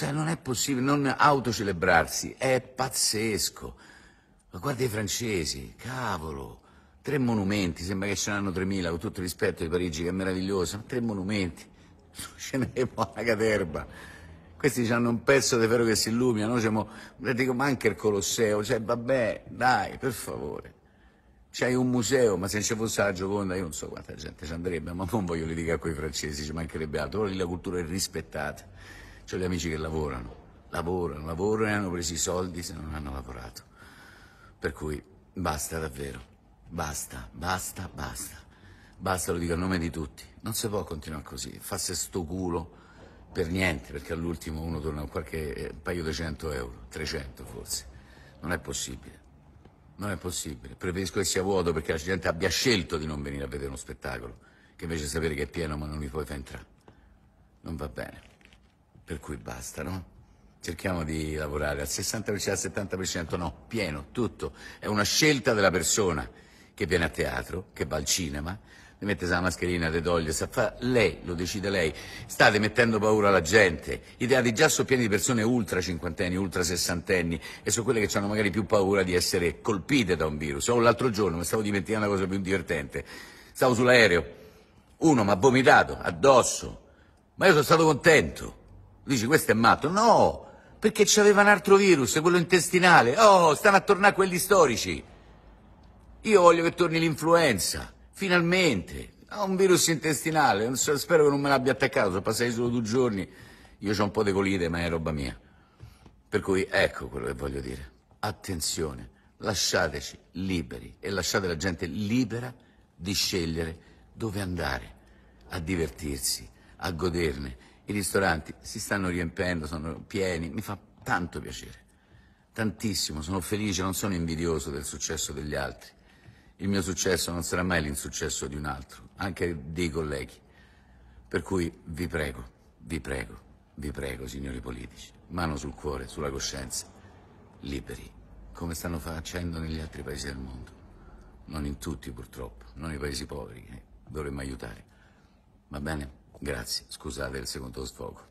Cioè, non è possibile non autocelebrarsi, è pazzesco. Ma guarda i francesi, cavolo, tre monumenti, sembra che ce ne hanno 3.000, con tutto il rispetto di Parigi, che è meraviglioso, ma tre monumenti, ce ne n'è poca caterba. Questi hanno un pezzo di ferro che si illumina, noi siamo, dico, ma anche il Colosseo, cioè, vabbè, dai, per favore. C'hai un museo, ma se ci fosse la Gioconda, io non so quanta gente ci andrebbe, ma non voglio litigare con i francesi, ci mancherebbe altro, lì la cultura è rispettata. Ho gli amici che lavorano, lavorano, lavorano e hanno preso i soldi se non hanno lavorato. Per cui basta davvero, basta, basta, basta. Basta, lo dico a nome di tutti. Non si può continuare così, fasse sto culo per niente, perché all'ultimo uno torna a qualche eh, paio di cento euro, 300 forse. Non è possibile. Non è possibile. Preferisco che sia vuoto perché la gente abbia scelto di non venire a vedere uno spettacolo, che invece sapere che è pieno ma non li puoi far entrare. Non va bene per cui basta, no? Cerchiamo di lavorare al 60%, al 70%, no, pieno, tutto. È una scelta della persona che viene a teatro, che va al cinema, le mette la mascherina, le toglie, sa fa, lei, lo decide lei. State mettendo paura alla gente. I teatri già sono pieni di persone ultra cinquantenni, ultra sessantenni e sono quelle che hanno magari più paura di essere colpite da un virus. Oh, l'altro giorno mi stavo dimenticando una cosa più divertente. Stavo sull'aereo, uno mi ha vomitato addosso, ma io sono stato contento. Dici, questo è matto? No, perché c'aveva un altro virus, quello intestinale. Oh, stanno a tornare quelli storici. Io voglio che torni l'influenza, finalmente. Ho un virus intestinale, so, spero che non me l'abbia attaccato, sono passati solo due giorni. Io ho un po' di colite, ma è roba mia. Per cui ecco quello che voglio dire. Attenzione, lasciateci liberi e lasciate la gente libera di scegliere dove andare, a divertirsi, a goderne i ristoranti si stanno riempendo, sono pieni, mi fa tanto piacere, tantissimo, sono felice, non sono invidioso del successo degli altri. Il mio successo non sarà mai l'insuccesso di un altro, anche dei colleghi. Per cui vi prego, vi prego, vi prego, signori politici, mano sul cuore, sulla coscienza, liberi, come stanno facendo negli altri paesi del mondo. Non in tutti purtroppo, non i paesi poveri, che dovremmo aiutare. Va bene? Grazie, scusate il secondo sfogo.